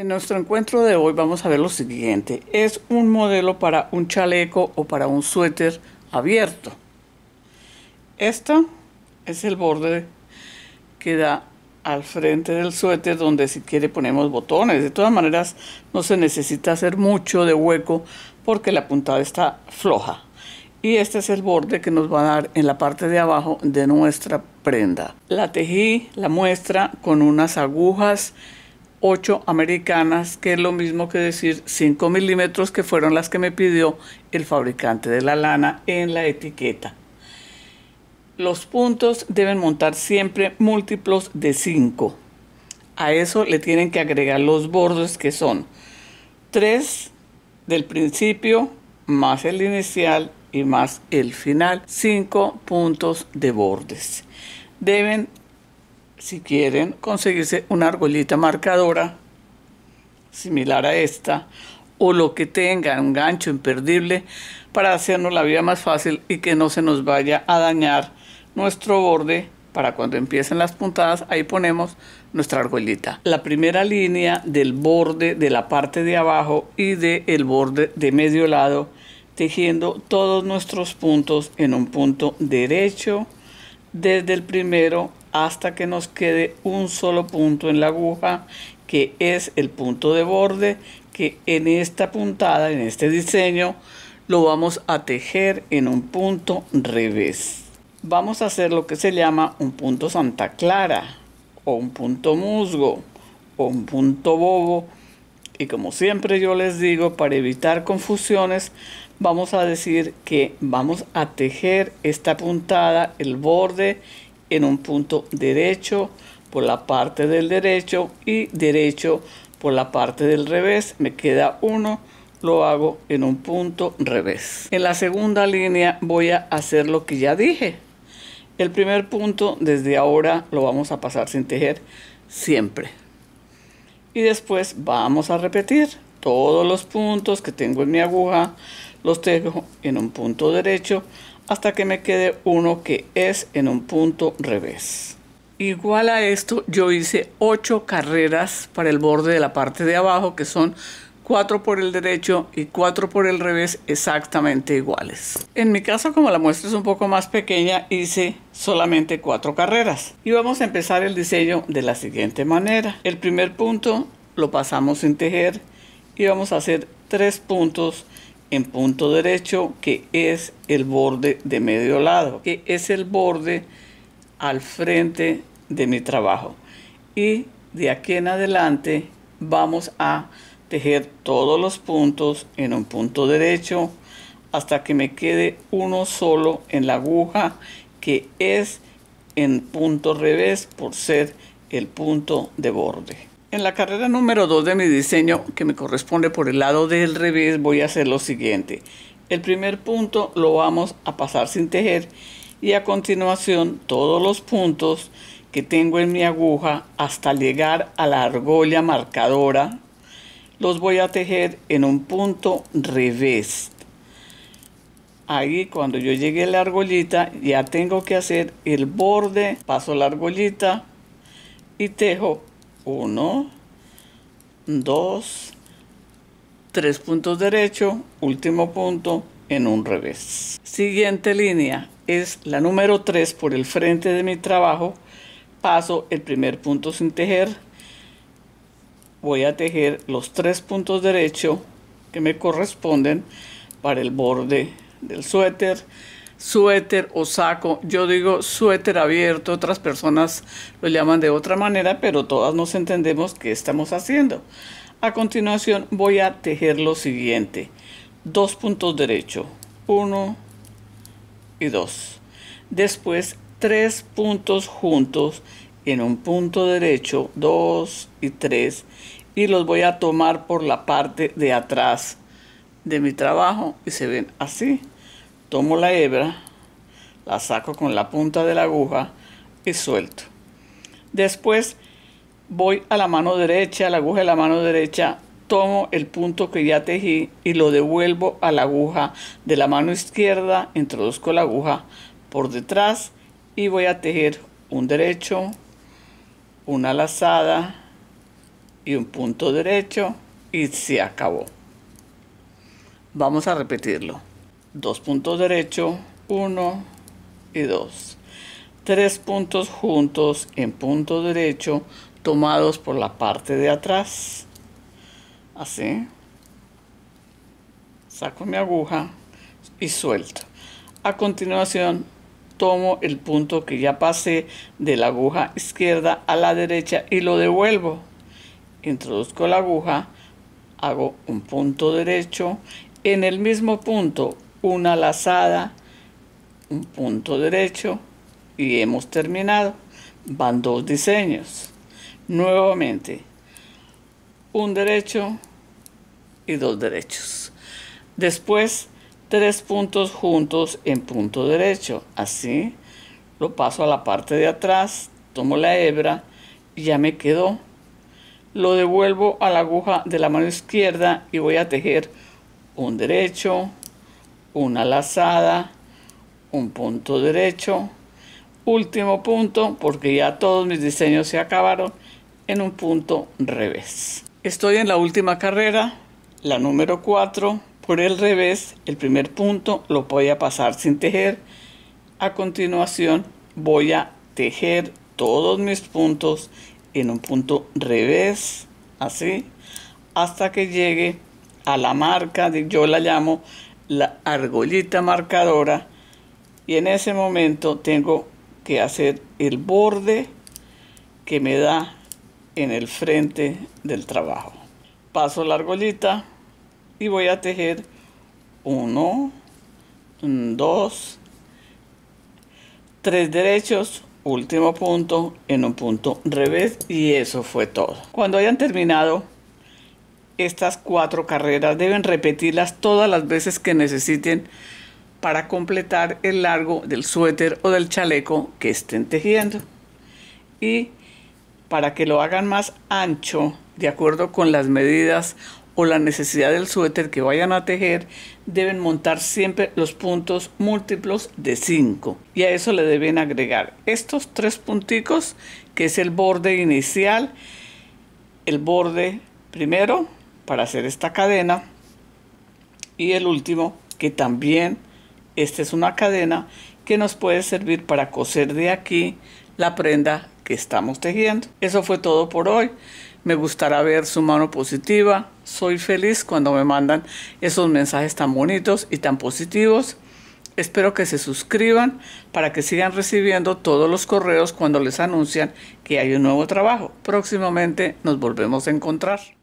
En nuestro encuentro de hoy vamos a ver lo siguiente. Es un modelo para un chaleco o para un suéter abierto. Este es el borde que da al frente del suéter donde si quiere ponemos botones. De todas maneras no se necesita hacer mucho de hueco porque la puntada está floja. Y este es el borde que nos va a dar en la parte de abajo de nuestra prenda. La tejí, la muestra con unas agujas 8 americanas, que es lo mismo que decir 5 milímetros, que fueron las que me pidió el fabricante de la lana en la etiqueta. Los puntos deben montar siempre múltiplos de 5. A eso le tienen que agregar los bordes que son 3 del principio más el inicial y más el final, 5 puntos de bordes. Deben si quieren conseguirse una argollita marcadora similar a esta o lo que tenga un gancho imperdible para hacernos la vida más fácil y que no se nos vaya a dañar nuestro borde para cuando empiecen las puntadas, ahí ponemos nuestra argollita. La primera línea del borde de la parte de abajo y del el borde de medio lado, tejiendo todos nuestros puntos en un punto derecho desde el primero hasta que nos quede un solo punto en la aguja que es el punto de borde que en esta puntada, en este diseño, lo vamos a tejer en un punto revés. Vamos a hacer lo que se llama un punto Santa Clara o un punto musgo o un punto bobo. Y como siempre yo les digo, para evitar confusiones, vamos a decir que vamos a tejer esta puntada, el borde en un punto derecho por la parte del derecho y derecho por la parte del revés. Me queda uno, lo hago en un punto revés. En la segunda línea voy a hacer lo que ya dije. El primer punto desde ahora lo vamos a pasar sin tejer siempre. Y después vamos a repetir todos los puntos que tengo en mi aguja, los tejo en un punto derecho hasta que me quede uno que es en un punto revés. Igual a esto, yo hice ocho carreras para el borde de la parte de abajo, que son 4 por el derecho y 4 por el revés exactamente iguales. En mi caso, como la muestra es un poco más pequeña, hice solamente cuatro carreras. Y vamos a empezar el diseño de la siguiente manera. El primer punto lo pasamos sin tejer y vamos a hacer tres puntos en punto derecho, que es el borde de medio lado, que es el borde al frente de mi trabajo. Y de aquí en adelante vamos a tejer todos los puntos en un punto derecho hasta que me quede uno solo en la aguja que es en punto revés por ser el punto de borde. En la carrera número 2 de mi diseño, que me corresponde por el lado del revés, voy a hacer lo siguiente. El primer punto lo vamos a pasar sin tejer y a continuación todos los puntos que tengo en mi aguja hasta llegar a la argolla marcadora los voy a tejer en un punto revés. Ahí cuando yo llegué a la argollita ya tengo que hacer el borde, paso la argollita y tejo 1, 2, 3 puntos derecho, último punto en un revés. Siguiente línea es la número 3 por el frente de mi trabajo. Paso el primer punto sin tejer. Voy a tejer los tres puntos derecho que me corresponden para el borde del suéter suéter o saco. Yo digo suéter abierto, otras personas lo llaman de otra manera, pero todas nos entendemos que estamos haciendo. A continuación voy a tejer lo siguiente. Dos puntos derecho, uno y dos. Después tres puntos juntos en un punto derecho, dos y tres. Y los voy a tomar por la parte de atrás de mi trabajo y se ven así. Tomo la hebra, la saco con la punta de la aguja y suelto. Después voy a la mano derecha, la aguja de la mano derecha, tomo el punto que ya tejí y lo devuelvo a la aguja de la mano izquierda, introduzco la aguja por detrás y voy a tejer un derecho, una lazada y un punto derecho y se acabó. Vamos a repetirlo dos puntos derecho, uno y dos, Tres puntos juntos en punto derecho tomados por la parte de atrás. Así. Saco mi aguja y suelto. A continuación tomo el punto que ya pasé de la aguja izquierda a la derecha y lo devuelvo. Introduzco la aguja, hago un punto derecho. En el mismo punto una lazada, un punto derecho y hemos terminado. Van dos diseños. Nuevamente, un derecho y dos derechos. Después, tres puntos juntos en punto derecho. Así, lo paso a la parte de atrás, tomo la hebra y ya me quedó. Lo devuelvo a la aguja de la mano izquierda y voy a tejer un derecho, una lazada, un punto derecho, último punto, porque ya todos mis diseños se acabaron, en un punto revés. Estoy en la última carrera, la número 4, por el revés, el primer punto lo voy a pasar sin tejer. A continuación voy a tejer todos mis puntos en un punto revés, así, hasta que llegue a la marca, de, yo la llamo la argollita marcadora y en ese momento tengo que hacer el borde que me da en el frente del trabajo. Paso la argollita y voy a tejer 1, 2, tres derechos, último punto en un punto revés y eso fue todo. Cuando hayan terminado estas cuatro carreras. Deben repetirlas todas las veces que necesiten para completar el largo del suéter o del chaleco que estén tejiendo. Y para que lo hagan más ancho, de acuerdo con las medidas o la necesidad del suéter que vayan a tejer, deben montar siempre los puntos múltiplos de 5. Y a eso le deben agregar estos tres punticos, que es el borde inicial, el borde primero, para hacer esta cadena. Y el último, que también, esta es una cadena que nos puede servir para coser de aquí la prenda que estamos tejiendo. Eso fue todo por hoy. Me gustará ver su mano positiva. Soy feliz cuando me mandan esos mensajes tan bonitos y tan positivos. Espero que se suscriban para que sigan recibiendo todos los correos cuando les anuncian que hay un nuevo trabajo. Próximamente nos volvemos a encontrar.